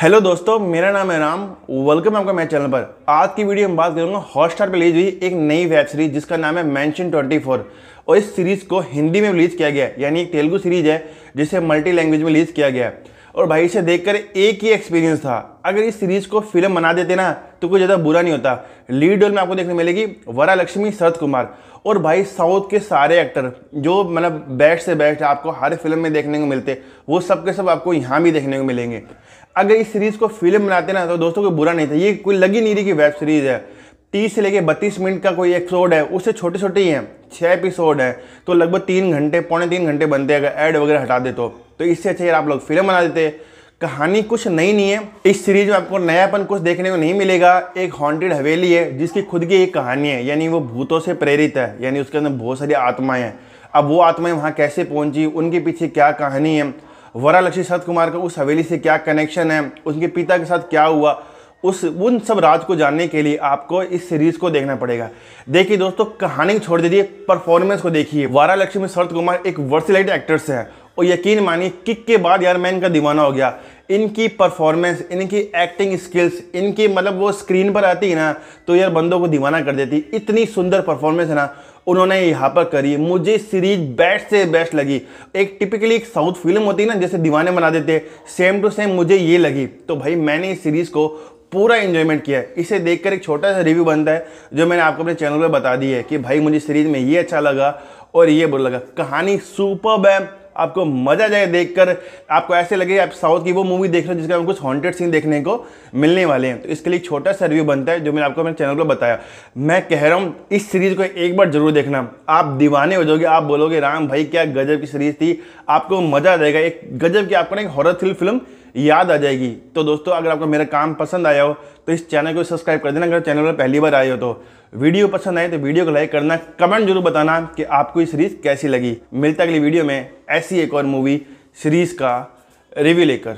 hello दोस्तों मेरा नाम है राम वेलकम आपका मेरे चैनल पर आज की वीडियो में बात करूंगा हॉटस्टार पर रिलीज हुई एक नई वेब सीरीज जिसका नाम है मैंशन 24 और इस सीरीज को हिंदी में रिलीज किया गया यानी एक तेलुगु सीरीज है जिसे मल्टी लैंग्वेज में रिलीज किया गया है और भाई से देखकर एक ही एक्सपीरियंस था अगर इस सीरीज को फिल्म बना देते ना तो कोई ज़्यादा बुरा नहीं होता लीड रोल में आपको देखने मिलेगी वरा लक्ष्मी शरद कुमार और भाई साउथ के सारे एक्टर जो मतलब बेस्ट से बेस्ट आपको हर फिल्म में देखने को मिलते वो सब के सब आपको यहाँ भी देखने को मिलेंगे अगर इस सीरीज़ को फिल्म बनाते ना तो दोस्तों कोई बुरा नहीं था ये कोई लगी नहीं रही कि वेब सीरीज़ है तीस से लेके बत्तीस मिनट का कोई एपिसोड है उससे छोटे छोटे ही हैं छः एपिसोड है तो लगभग तीन घंटे पौने तीन घंटे बनते हैं अगर ऐड वगैरह हटा दे तो तो इससे अच्छा यार आप लोग फिल्म बना देते कहानी कुछ नई नहीं है इस सीरीज में आपको नयापन कुछ देखने को नहीं मिलेगा एक हॉन्टेड हवेली है जिसकी खुद की एक कहानी है यानी वो भूतों से प्रेरित है यानी उसके अंदर बहुत सारी आत्माएं हैं अब वो आत्माएं वहाँ कैसे पहुंची उनके पीछे क्या कहानी है वरा लक्ष्मी सत कुमार का उस हवेली से क्या कनेक्शन है उनके पिता के साथ क्या हुआ उस उन सब राज को जानने के लिए आपको इस सीरीज को देखना पड़ेगा देखिए दोस्तों कहानी छोड़ दीजिए परफॉर्मेंस को देखिए वारा लक्ष्मी शरद कुमार एक वर्सिलाइट एक्टर्स हैं और यकीन मानिए किक के बाद यार मैं इनका दीवाना हो गया इनकी परफॉर्मेंस इनकी एक्टिंग स्किल्स इनकी मतलब वो स्क्रीन पर आती है ना तो यार बंदों को दीवाना कर देती इतनी सुंदर परफॉर्मेंस है ना उन्होंने यहाँ पर करी मुझे सीरीज बेस्ट से बेस्ट लगी एक टिपिकली एक साउथ फिल्म होती है ना जैसे दीवाने बना देते सेम टू सेम मुझे ये लगी तो भाई मैंने इस सीरीज़ को पूरा इन्जॉयमेंट किया है इसे देखकर एक छोटा सा रिव्यू बनता है जो मैंने आपको अपने चैनल पर बता दी है कि भाई मुझे सीरीज़ में ये अच्छा लगा और ये बुरा लगा कहानी सुपर है आपको मजा जाए देखकर आपको ऐसे लगे आप साउथ की वो मूवी देख रहे हो जिसके हम कुछ हॉन्टेड सीन देखने को मिलने वाले हैं तो इसके लिए छोटा सा रिव्यू बनता है जो मैंने आपको मेरे चैनल पर बताया मैं कह रहा हूँ इस सीरीज को एक बार जरूर देखना आप दीवाने हो जाओगे आप बोलोगे राम भाई क्या गजब की सीरीज थी आपको मजा आ जाएगा एक गजब की आपको ना एक हॉरर थ्रिल फिल्म याद आ जाएगी तो दोस्तों अगर आपको मेरा काम पसंद आया हो तो इस चैनल को सब्सक्राइब कर देना अगर चैनल पर पहली बार आए हो तो वीडियो पसंद आए तो वीडियो को लाइक करना कमेंट जरूर बताना कि आपको ये सीरीज़ कैसी लगी मिलता अगली वीडियो में ऐसी एक और मूवी सीरीज़ का रिव्यू लेकर